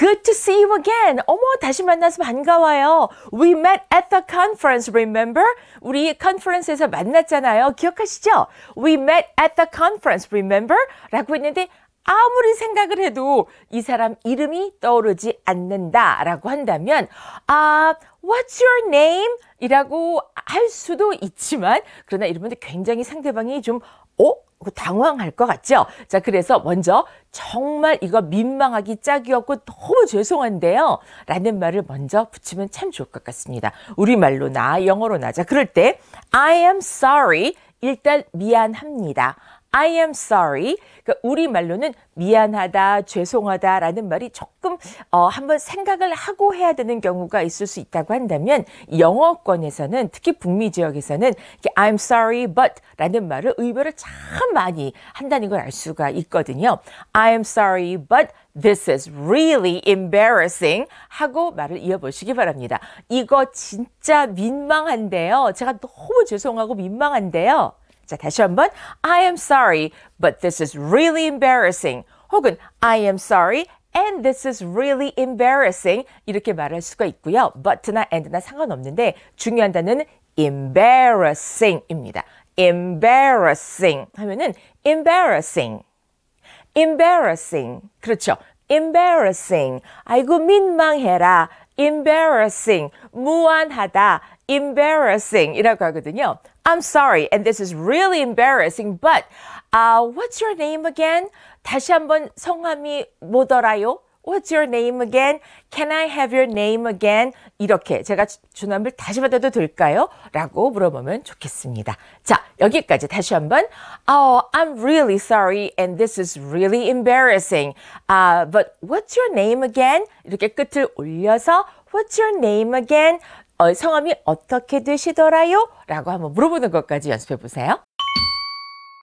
Good to see you again. 어머, 다시 만나서 반가워요. We met at the conference, remember? 우리 컨퍼런스에서 만났잖아요. 기억하시죠? We met at the conference, remember? 라고 했는데 아무리 생각을 해도 이 사람 이름이 떠오르지 않는다라고 한다면 아, what's your name? 이라고 할 수도 있지만 그러나 이러들 굉장히 상대방이 좀 어? 그 당황할 것 같죠? 자, 그래서 먼저 정말 이거 민망하기 짝이었고 너무 죄송한데요. 라는 말을 먼저 붙이면 참 좋을 것 같습니다. 우리말로 나, 영어로 나. 자, 그럴 때 I am sorry. 일단 미안합니다. I am sorry. 그러니까 우리말로는 미안하다, 죄송하다 라는 말이 조금 어, 한번 생각을 하고 해야 되는 경우가 있을 수 있다고 한다면 영어권에서는 특히 북미 지역에서는 I'm sorry but 라는 말을 의외로 참 많이 한다는 걸 알 수가 있거든요. I am sorry but This is really embarrassing 하고 말을 이어보시기 바랍니다. 이거 진짜 민망한데요. 제가 너무 죄송하고 민망한데요. 자, 다시 한번 I am sorry, but this is really embarrassing. 혹은 I am sorry and this is really embarrassing 이렇게 말할 수가 있고요. but나 and나 상관없는데 중요한 단어는 embarrassing입니다. embarrassing 하면은 embarrassing embarrassing 그렇죠. embarrassing 아이고 민망해라 embarrassing 무안하다 embarrassing 이라고 하거든요. I'm sorry and this is really embarrassing but uh, what's your name again? 다시 한번 성함이 뭐더라요? What's your name again? Can I have your name again? 이렇게 제가 주남을 다시 받아도 될까요? 라고 물어보면 좋겠습니다. 자, 여기까지 다시 한번. Oh, I'm really sorry and this is really embarrassing. Uh, but what's your name again? 이렇게 끝을 올려서 What's your name again? 어, 성함이 어떻게 되시더라요? 라고 한번 물어보는 것까지 연습해 보세요.